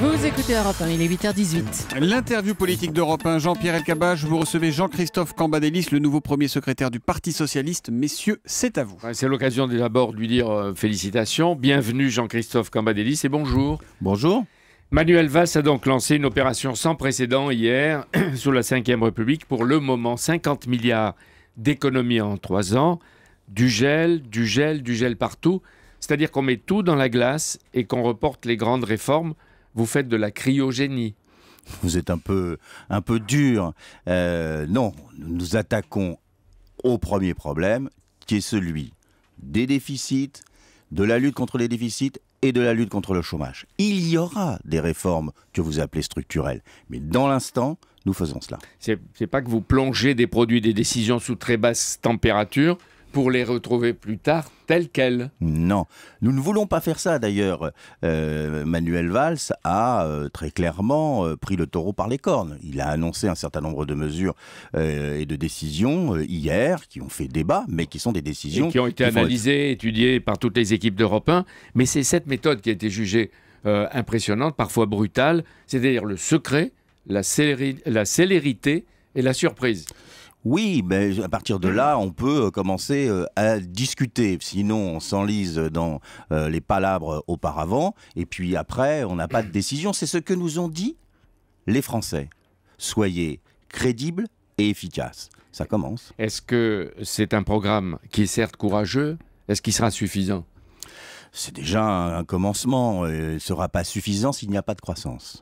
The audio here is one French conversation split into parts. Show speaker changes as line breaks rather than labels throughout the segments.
Vous écoutez Europe 1, il est 8h18. L'interview politique d'Europe 1, Jean-Pierre Elkabach, vous recevez Jean-Christophe Cambadélis, le nouveau premier secrétaire du Parti Socialiste. Messieurs, c'est à vous. C'est l'occasion d'abord de lui dire euh, félicitations, bienvenue Jean-Christophe Cambadélis et bonjour. Bonjour. Manuel Valls a donc lancé une opération sans précédent hier sous la Ve République pour le moment 50 milliards d'économies en trois ans, du gel, du gel, du gel partout. C'est-à-dire qu'on met tout dans la glace et qu'on reporte les grandes réformes vous faites de la cryogénie.
Vous êtes un peu, un peu dur. Euh, non, nous nous attaquons au premier problème, qui est celui des déficits, de la lutte contre les déficits et de la lutte contre le chômage. Il y aura des réformes que vous appelez structurelles, mais dans l'instant, nous faisons cela.
C'est pas que vous plongez des produits des décisions sous très basse température, pour les retrouver plus tard telles quelles. Non, nous ne voulons pas faire ça d'ailleurs.
Euh, Manuel Valls a euh, très clairement euh, pris le taureau par les cornes. Il a annoncé un certain nombre de mesures et de décisions hier qui ont fait débat, mais qui
sont des décisions qui ont été analysées, étudiées par toutes les équipes d'Europe 1. Mais c'est cette méthode qui a été jugée impressionnante, parfois brutale, c'est-à-dire le secret, la célérité et la surprise. Oui, mais à partir de mm. là, on peut euh, commencer
euh, à discuter. Sinon, on s'enlise dans euh, les palabres auparavant, et puis après, on n'a pas de décision. C'est ce que nous ont dit les Français. Soyez crédibles et efficaces. Ça commence.
Est-ce que c'est un programme
qui est certes courageux Est-ce qu'il sera suffisant C'est déjà un commencement. Il ne sera pas suffisant s'il n'y a pas de croissance.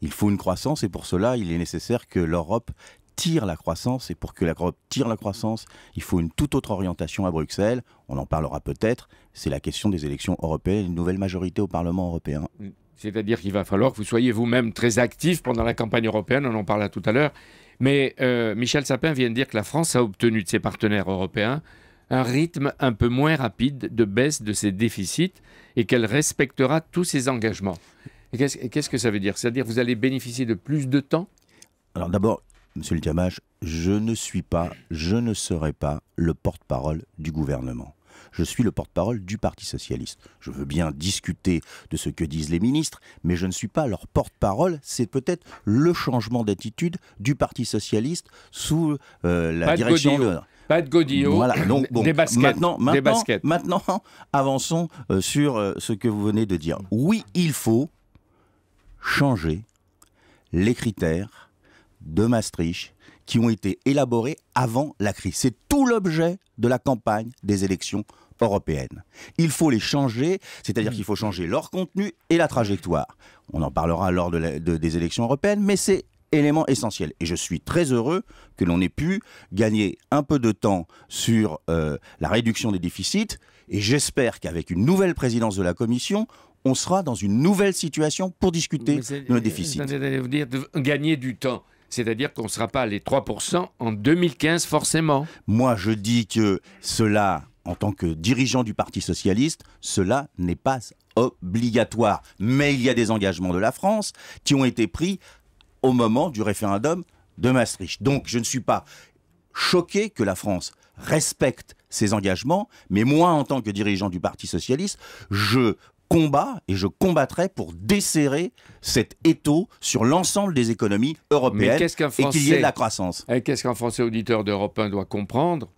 Il faut une croissance et pour cela, il est nécessaire que l'Europe tire la croissance. Et pour que la l'Europe tire la croissance, il faut une toute autre orientation à Bruxelles. On en parlera peut-être. C'est la question des élections européennes, une nouvelle majorité au Parlement européen. Mm.
C'est-à-dire qu'il va falloir que vous soyez vous-même très actif pendant la campagne européenne. On en parlera tout à l'heure. Mais euh, Michel Sapin vient de dire que la France a obtenu de ses partenaires européens un rythme un peu moins rapide de baisse de ses déficits et qu'elle respectera tous ses engagements. Qu'est-ce que ça veut dire C'est-à-dire vous allez bénéficier de plus de temps
alors d'abord, Monsieur le Diamage, je ne suis pas, je ne serai pas le porte-parole du gouvernement. Je suis le porte-parole du Parti socialiste. Je veux bien discuter de ce que disent les ministres, mais je ne suis pas leur porte-parole. C'est peut-être le changement d'attitude du Parti socialiste sous euh, la direction de...
Pas de Godillot, des baskets.
Maintenant, avançons euh, sur euh, ce que vous venez de dire. Oui, il faut changer les critères de Maastricht qui ont été élaborés avant la crise. C'est tout l'objet de la campagne des élections européennes. Il faut les changer, c'est-à-dire qu'il faut changer leur contenu et la trajectoire. On en parlera lors des élections européennes, mais c'est élément essentiel. Et je suis très heureux que l'on ait pu gagner un peu de temps sur euh, la réduction des déficits, et j'espère qu'avec une nouvelle présidence de la Commission, on sera dans une nouvelle situation pour discuter de nos euh, déficits.
Vous dire gagner du temps c'est-à-dire qu'on ne sera pas à les 3% en 2015 forcément. Moi, je dis que
cela, en tant que dirigeant du Parti socialiste, cela n'est pas obligatoire. Mais il y a des engagements de la France qui ont été pris au moment du référendum de Maastricht. Donc je ne suis pas choqué que la France respecte ses engagements, mais moi, en tant que dirigeant du Parti socialiste, je combat et je combattrai pour desserrer cet étau sur l'ensemble des économies européennes et qu'il y ait de la
croissance. et eh, Qu'est-ce qu'un Français auditeur d'Europe 1 doit comprendre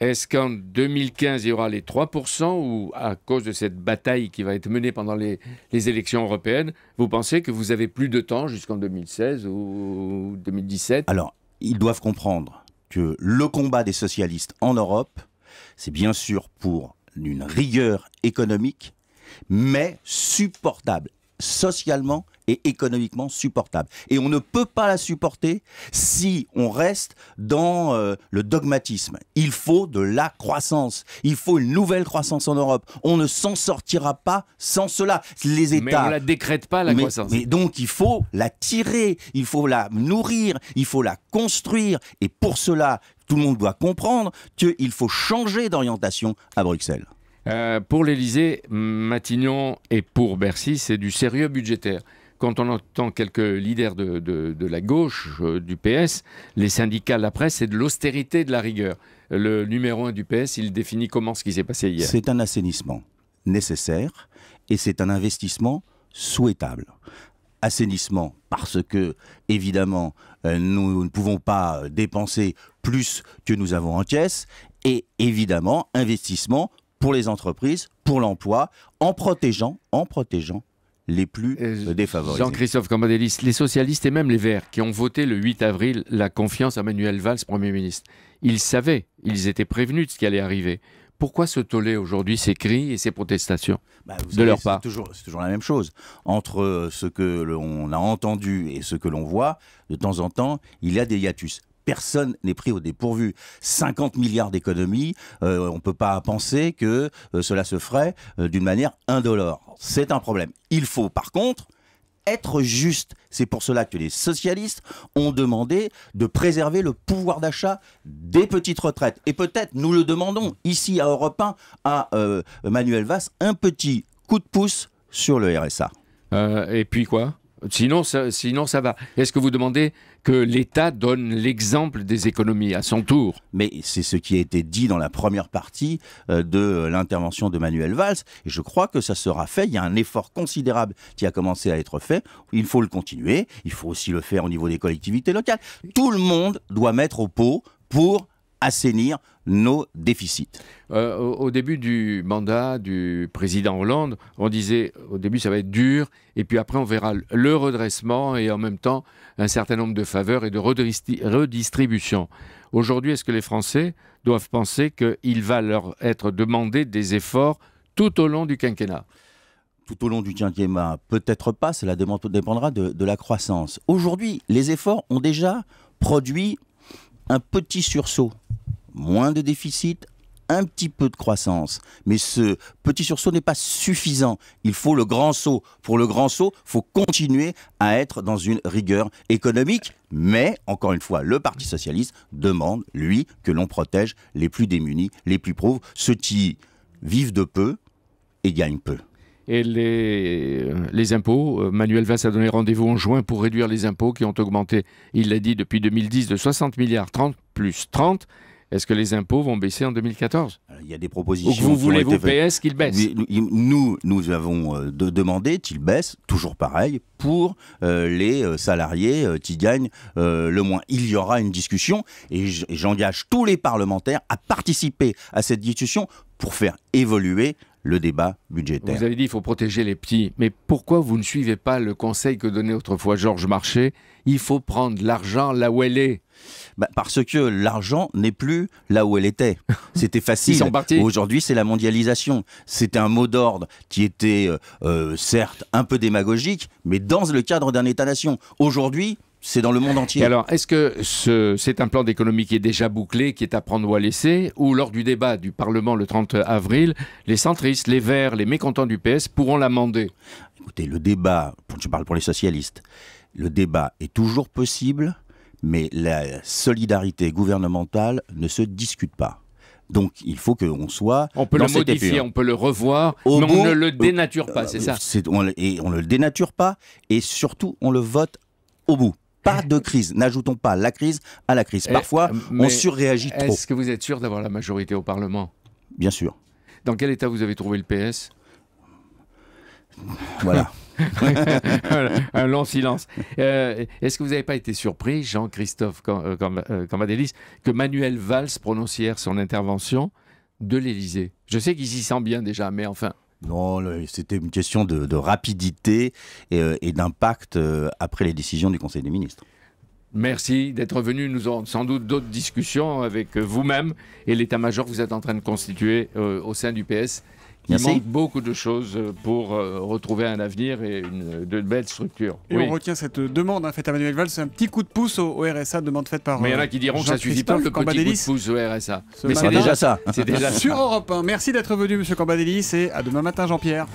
Est-ce qu'en 2015, il y aura les 3% ou à cause de cette bataille qui va être menée pendant les, les élections européennes, vous pensez que vous avez plus de temps jusqu'en 2016 ou 2017
Alors, ils doivent comprendre que le combat des socialistes en Europe, c'est bien sûr pour une rigueur économique, mais supportable, socialement et économiquement supportable. Et on ne peut pas la supporter si on reste dans euh, le dogmatisme. Il faut de la croissance. Il faut une nouvelle croissance en Europe. On ne s'en sortira pas sans cela. Les États. Mais on la décrète
pas la croissance.
Mais donc il faut la tirer. Il faut la nourrir. Il faut la construire. Et pour cela, tout le monde doit comprendre qu'il faut changer d'orientation à Bruxelles.
Euh, pour l'Elysée, Matignon et pour Bercy, c'est du sérieux budgétaire. Quand on entend quelques leaders de, la gauche, euh, du PS, les syndicats, la presse, c'est de l'austérité de la rigueur. Le numéro un du PS, il définit comment ce qui s'est passé hier. C'est
un assainissement nécessaire et c'est un investissement souhaitable assainissement parce que, évidemment, euh, nous ne pouvons pas dépenser plus que nous avons en caisse et, évidemment, investissement pour les entreprises, pour l'emploi, en protégeant, en protégeant les plus euh, défavorisés.
Jean-Christophe Cambadélis, les socialistes et même les Verts qui ont voté le 8 avril la confiance à Manuel Valls, Premier ministre, ils savaient, ils étaient prévenus de ce qui allait arriver. Pourquoi se toller aujourd'hui ces cris et ces protestations bah, de leur part C'est toujours,
la même chose. Entre euh, ce que l'on a entendu et ce que l'on voit, de temps en temps, il y a des hiatus personne n'est pris au dépourvu. 50 milliards d'économies, euh, on ne peut pas penser que euh, cela se ferait euh, d'une manière indolore. C'est un problème. Il faut par contre être juste. C'est pour cela que les socialistes ont demandé de préserver le pouvoir d'achat des petites retraites. Et peut-être, nous le demandons
ici à Europe 1, à Manuel Valls, un petit coup de pouce sur le RSA. et puis quoi Sinon, ça, sinon, ça va. Est-ce que vous demandez que l'État donne l'exemple des économies à son tour Mais c'est ce qui a été dit dans la
première partie euh, de l'intervention de Manuel Valls. Et je crois que ça sera fait. Il y a un effort considérable qui a commencé à être fait. Il faut le continuer. Il faut aussi le faire au niveau des collectivités locales. Tout le monde doit mettre au pot pour assainir nos déficits.
Euh, au, début du mandat du président Hollande, on disait au début ça va être dur, et puis après on verra le redressement et en même temps un certain nombre de faveurs et de redistribution. Aujourd'hui, est-ce que les Français doivent penser qu'il va leur être demandé des efforts tout au long du quinquennat tout au long du
quinquennat, peut-être pas, cela dépendra de la croissance. Aujourd'hui, les efforts ont déjà produit un petit sursaut moins de déficit, un petit peu de croissance. Mais ce petit sursaut n'est pas suffisant. Il faut le grand saut. Pour le grand saut, faut continuer à être dans une rigueur économique. Mais, encore une fois, le Parti socialiste demande, lui, que l'on protège les plus démunis, les plus pauvres, ceux qui vivent de peu et gagnent peu
et les, les, impôts. Euh, Manuel Valls a donné rendez-vous en juin pour réduire les impôts qui ont augmenté, il l'a dit, depuis 2010 de 60 milliards 30 plus 30. Est-ce que les impôts vont baisser en 2014 Il y
a des propositions. Ou vous voulez, vous, PS, qu'ils baissent Nous, nous avons euh, demandé qu'ils baissent, toujours pareil, pour euh, les euh, salariés qui gagnent le moins. Il y aura une discussion et j'engage tous les parlementaires à participer à cette discussion pour faire évoluer le débat budgétaire. Vous
avez dit qu'il faut protéger les petits, mais pourquoi vous ne suivez pas le conseil que donnait autrefois Georges Marchais Il faut prendre l'argent là où elle est. Bah, parce que l'argent n'est plus là où elle était. C'était
facile. Aujourd'hui, c'est la mondialisation. C'était un mot d'ordre qui était euh, euh, certes un peu démagogique, mais dans le cadre d'un État-nation. Aujourd'hui, c'est dans le monde entier.
alors, est-ce que c'est un plan d'économie qui est déjà bouclé, qui est à prendre ou à laisser, ou lors du débat du Parlement le 30 avril, les centristes, les Verts, les mécontents du PS pourront l'amender Écoutez, le débat, je parle pour les socialistes, le débat est toujours possible,
mais la solidarité gouvernementale ne se discute pas. Donc il faut qu'on soit. On peut le modifier, on
peut le revoir, mais on ne le euh, dénature pas, euh, c'est ça
Et on ne le dénature pas, et surtout on le vote au bout pas de crise. N'ajoutons pas la crise à la crise. Eh, Parfois, euh, on surréagit trop. Est-ce que
vous êtes sûr d'avoir la majorité au Parlement Bien sûr. Dans quel état vous avez trouvé le PS Voilà. un long silence. Euh, est-ce que vous n'avez pas été surpris, Jean-Christophe euh, Cambadélis, que Manuel Valls prononce son intervention de l'Élysée Je sais qu'il s'y sent bien déjà, mais enfin.
Non, c'était une question de, rapidité et, euh, et d'impact euh, après les décisions du Conseil des ministres.
Merci d'être venu. Nous aurons sans doute d'autres discussions avec euh, vous-même et l'état-major que vous êtes en train de constituer au sein du PS. Il manque beaucoup de choses euh, pour euh, retrouver un avenir et une, de belles structures. Et on retient cette demande hein, faite à Manuel Valls, un petit coup de pouce au, RSA, demande faite par. Mais il y en a qui diront que euh, ça suffit pas le petit coup de pouce au RSA. Mais c'est déjà ça. C'est déjà sur Europe Merci d'être venu, Monsieur Cambadélis, et à demain matin, Jean-Pierre.